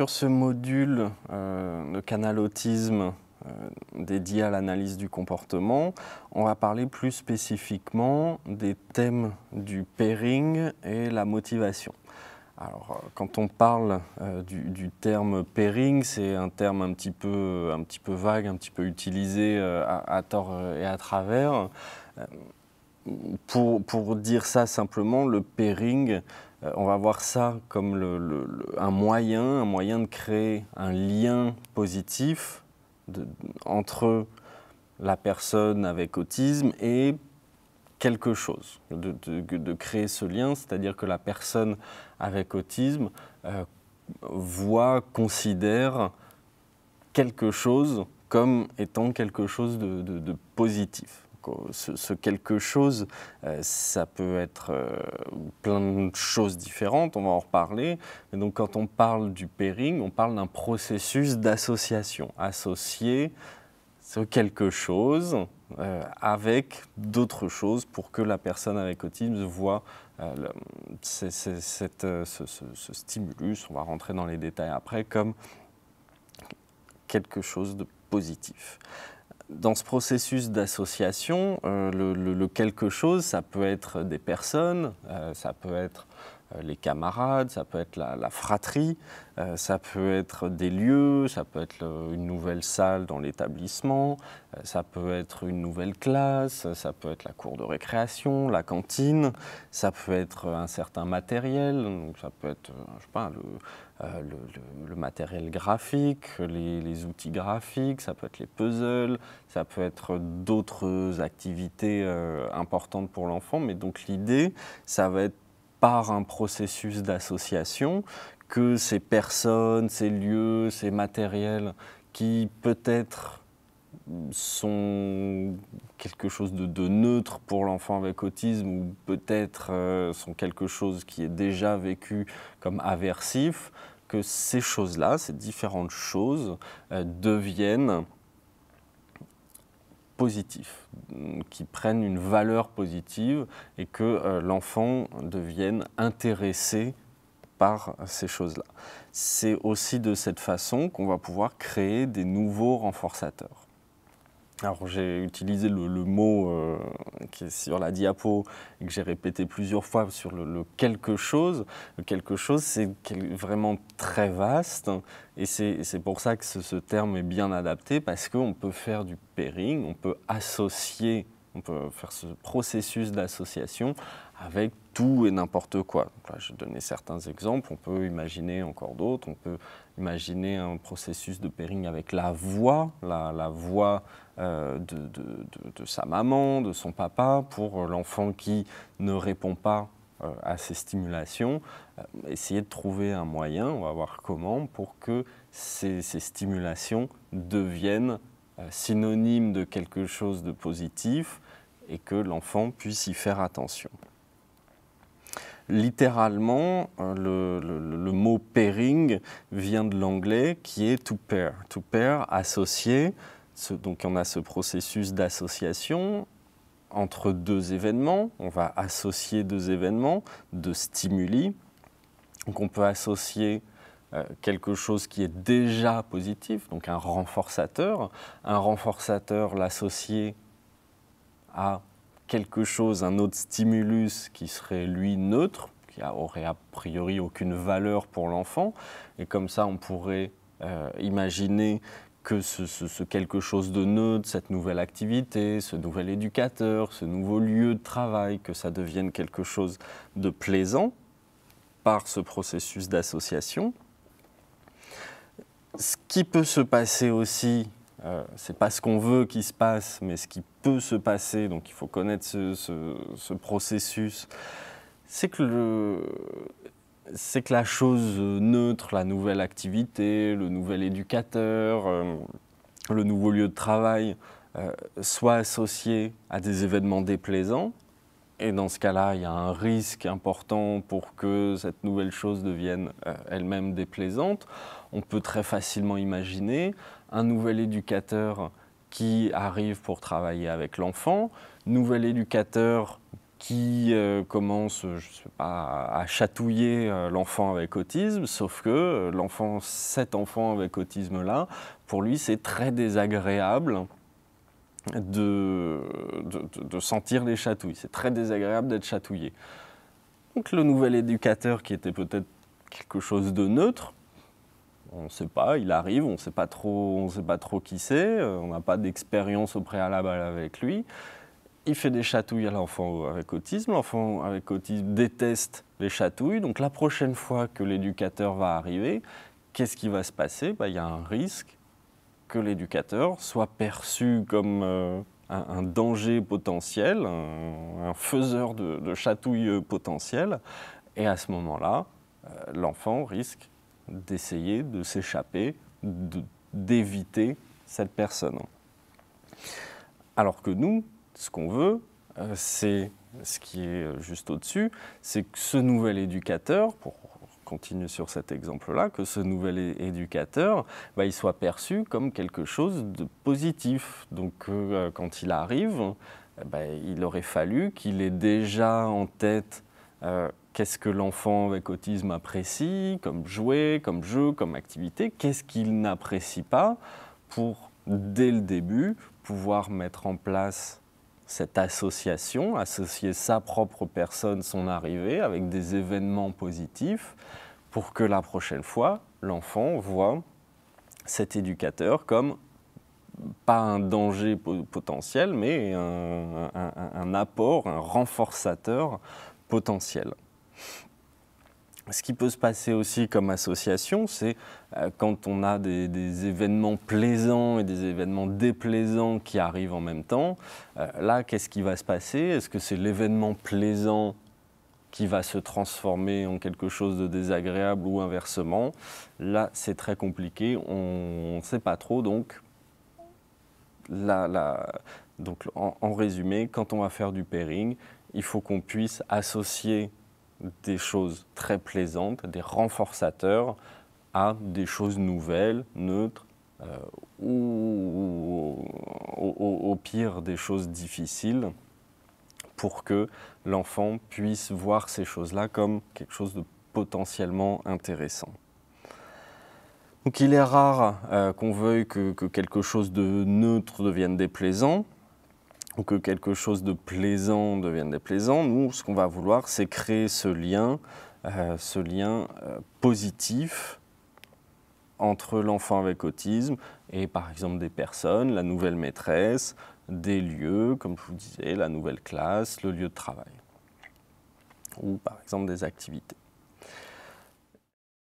sur ce module euh, de canal autisme euh, dédié à l'analyse du comportement, on va parler plus spécifiquement des thèmes du pairing et la motivation. Alors, euh, quand on parle du, terme pairing, c'est un terme un petit, peu, un petit peu vague, un petit peu utilisé à, tort et à travers. Pour, pour, dire ça simplement, le pairing, euh, on va voir ça comme un moyen, de créer un lien positif entre la personne avec autisme et quelque chose, de, créer ce lien, c'est-à-dire que la personne avec autisme euh, voit, considère quelque chose comme étant quelque chose de positif ce, quelque chose, euh, ça peut être euh, plein de choses différentes, on va en reparler. Mais donc quand on parle du pairing, on parle d'un processus d'association, associer ce quelque chose euh, avec d'autres choses pour que la personne avec autisme voit ce, stimulus, on va rentrer dans les détails après, comme quelque chose de positif dans ce processus d'association, euh, le, quelque chose, ça peut être des personnes, euh, ça peut être euh, les camarades, ça peut être la, fratrie, euh, ça peut être des lieux, ça peut être une nouvelle salle dans l'établissement, euh, ça peut être une nouvelle classe, ça peut être la cour de récréation, la cantine, ça peut être un certain matériel, ça peut être, le, matériel graphique, les, outils graphiques, ça peut être les puzzles, ça peut être d'autres activités importantes pour l'enfant, mais donc l'idée, ça va être par un processus d'association que ces personnes, ces lieux, ces matériels qui peut-être sont quelque chose de, neutre pour l'enfant avec autisme ou peut-être euh, sont quelque chose qui est déjà vécu comme aversif, que ces choses-là, ces différentes choses euh, deviennent positifs, qui prennent une valeur positive et que euh, l'enfant devienne intéressé par ces choses-là. C'est aussi de cette façon qu'on va pouvoir créer des nouveaux renforçateurs. Alors j'ai utilisé le, mot euh, qui est sur la diapo et que j'ai répété plusieurs fois sur le, quelque chose. Le quelque chose, c'est vraiment très vaste et c'est pour ça que ce, ce, terme est bien adapté parce qu'on peut faire du pairing, on peut associer on peut faire ce processus d'association avec tout et n'importe quoi. là, je donnais certains exemples, on peut imaginer encore d'autres, on peut imaginer un processus de pairing avec la voix, la, voix euh, de, sa maman, de son papa, pour l'enfant qui ne répond pas euh, à ces stimulations, euh, essayer de trouver un moyen, on va voir comment, pour que ces stimulations deviennent euh, synonyme de quelque chose de positif et que l'enfant puisse y faire attention. Littéralement, euh, le, mot pairing vient de l'anglais qui est to pair. To pair, associer. Donc on a ce processus d'association entre deux événements. On va associer deux événements, deux stimuli. Donc on peut associer euh, quelque chose qui est déjà positif, donc un renforçateur, un renforçateur l'associer à quelque chose, un autre stimulus qui serait lui neutre, qui aurait a priori aucune valeur pour l'enfant, et comme ça on pourrait euh, imaginer que ce, quelque chose de neutre, cette nouvelle activité, ce nouvel éducateur, ce nouveau lieu de travail, que ça devienne quelque chose de plaisant par ce processus d'association ce qui peut se passer aussi, euh, c'est pas ce qu'on veut qui se passe, mais ce qui peut se passer, donc il faut connaître ce, processus, c'est que c'est que la chose neutre, la nouvelle activité, le nouvel éducateur, euh, le nouveau lieu de travail, euh, soit associé à des événements déplaisants et dans ce cas-là, il y a un risque important pour que cette nouvelle chose devienne euh, elle-même déplaisante. On peut très facilement imaginer un nouvel éducateur qui arrive pour travailler avec l'enfant, nouvel éducateur qui euh, commence, à chatouiller euh, l'enfant avec autisme, sauf que l'enfant, cet enfant avec autisme-là, pour lui, c'est très désagréable de, sentir les chatouilles. C'est très désagréable d'être chatouillé. Donc le nouvel éducateur qui était peut-être quelque chose de neutre, on ne sait pas, il arrive, on ne sait pas trop, on sait pas trop qui c'est, euh, on n'a pas d'expérience au préalable avec lui. Il fait des chatouilles à l'enfant avec autisme. L'enfant avec autisme déteste les chatouilles. Donc la prochaine fois que l'éducateur va arriver, qu'est-ce qui va se passer bah, Il y a un risque que l'éducateur soit perçu comme euh, un, danger potentiel, un, faiseur de, chatouille chatouilles euh, potentiel. Et à ce moment-là, euh, l'enfant risque d'essayer de s'échapper, d'éviter cette personne. Alors que nous, ce qu'on veut, c'est ce qui est juste au-dessus, c'est que ce nouvel éducateur, pour continue sur cet exemple-là, que ce nouvel éducateur, bah, il soit perçu comme quelque chose de positif. Donc euh, quand il arrive, eh ben, il aurait fallu qu'il ait déjà en tête euh, qu'est-ce que l'enfant avec autisme apprécie comme jouer, comme jeu, comme activité, qu'est-ce qu'il n'apprécie pas pour, dès le début, pouvoir mettre en place cette association, associer sa propre personne, son arrivée, avec des événements positifs, pour que la prochaine fois, l'enfant voit cet éducateur comme pas un danger potentiel, mais un, un apport, un renforçateur potentiel. Ce qui peut se passer aussi comme association, c'est euh, quand on a des, événements plaisants et des événements déplaisants qui arrivent en même temps. Euh, là, qu'est-ce qui va se passer Est-ce que c'est l'événement plaisant qui va se transformer en quelque chose de désagréable ou inversement Là, c'est très compliqué, on ne sait pas trop. Donc, donc en résumé, quand on va faire du pairing, il faut qu'on puisse associer des choses très plaisantes, des renforçateurs à des choses nouvelles, neutres, euh, ou, au, pire des choses difficiles, pour que l'enfant puisse voir ces choses-là comme quelque chose de potentiellement intéressant. Donc il est rare euh, qu'on veuille que quelque chose de neutre devienne déplaisant, ou que quelque chose de plaisant devienne déplaisant, nous, ce qu'on va vouloir, c'est créer ce lien, euh, ce lien euh, positif entre l'enfant avec autisme et par exemple des personnes, la nouvelle maîtresse, des lieux, comme je vous disais, la nouvelle classe, le lieu de travail, ou par exemple des activités.